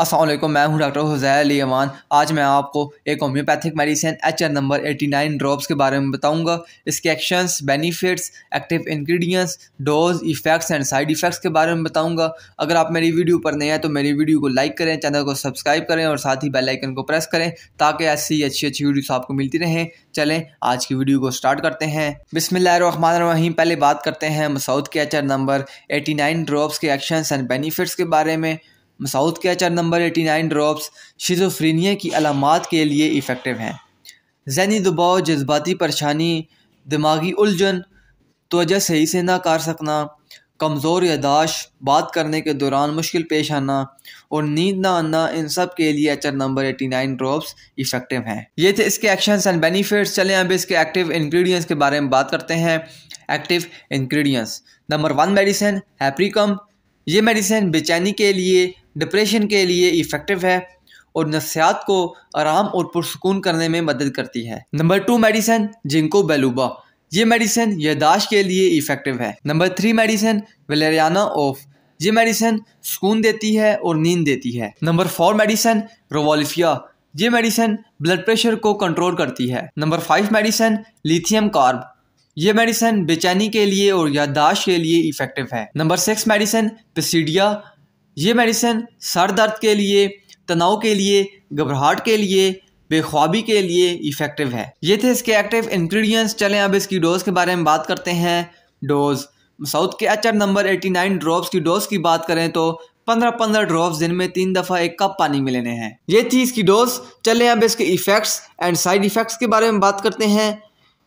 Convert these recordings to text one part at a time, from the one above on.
असलम मैं हूं डॉक्टर हुजैर अली अमान आज मैं आपको एक homeopathic medicine H R number eighty nine drops के बारे में बताऊंगा इसके actions benefits active ingredients dose effects and side effects के बारे में बताऊंगा अगर आप मेरी वीडियो पर नए हैं तो मेरी वीडियो को लाइक करें चैनल को सब्सक्राइब करें और साथ ही बेलाइकन को प्रेस करें ताकि ऐसी अच्छी अच्छी वीडियोस आपको मिलती रहें चलें आज की वीडियो को स्टार्ट करते हैं बिसमीम पहले बात करते हैं मसाउद के H number eighty nine drops के एक्शंस एंड बेनिफिट्स के बारे में के कैचर नंबर नाइन ड्रॉप्स शिजोफ्रीनिया की अलामत के लिए इफ़ेक्टिव हैं जहनी दबाव जज्बाती परेशानी दिमागी उलझन तोजह सही से ना कर सकना कमज़ोर यादाश बात करने के दौरान मुश्किल पेश आना और नींद ना आना इन सब के लिए HR number eighty nine drops effective हैं ये थे इसके एक्शंस एंड बेनिफिट्स चलें अब इसके एक्टिव इंग्रेडिएंट्स के बारे में बात करते हैं active ingredients number one medicine hypericum ये मेडिसिन बेचैनी के लिए डिप्रेशन के लिए इफ़ेक्टिव है और नफ्सियात को आराम और पुरसकून करने में मदद करती है number two medicine ginkgo biloba ये मेडिसन यादाश्त के लिए इफ़ेक्टिव है number three medicine valeriana off ये मेडिसन सुकून देती है और नींद देती है नंबर फोर मेडिसन रोवोल्फिया ये मेडिसन ब्लड प्रेशर को कंट्रोल करती है number five medicine lithium carb ये मेडिसन बेचैनी के लिए और याददाश्त के लिए इफ़ेक्टिव है नंबर सिक्स मेडिसन पेसीडिया ये मेडिसिन सर दर्द के लिए तनाव के लिए घबराहट के लिए बेख्वाबी के लिए इफ़ेक्टिव है ये थे इसके एक्टिव इन्ग्रीडियंट्स चलें अब इसकी डोज़ के बारे में बात करते हैं डोज़ साउथ के एचआर नंबर 89 ड्रॉप्स की डोज़ की बात करें तो पंद्रह पंद्रह ड्रॉप्स दिन में तीन दफ़ा एक कप पानी में लेने हैं ये थी इसकी डोज चले अब इसके इफ़ेक्ट्स एंड साइड इफ़ेक्ट्स के बारे में बात करते हैं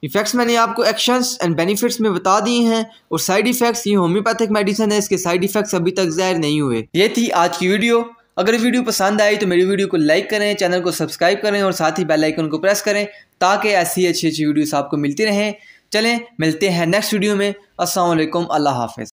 इफ़ेक्ट्स मैंने आपको एक्शंस एंड बेनिफिट्स में बता दिए हैं और साइड इफ़ेक्ट्स ये होम्योपैथिक मेडिसिन है इसके साइड इफ़ेक्ट्स अभी तक ज़ाहिर नहीं हुए ये थी आज की वीडियो अगर वीडियो पसंद आई तो मेरी वीडियो को लाइक करें चैनल को सब्सक्राइब करें और साथ ही बेल आइकन को प्रेस करें ताकि ऐसी अच्छी अच्छी वीडियोस आपको मिलती रहें चलें मिलते हैं नेक्स्ट वीडियो में असलम अल्लाह हाफिज़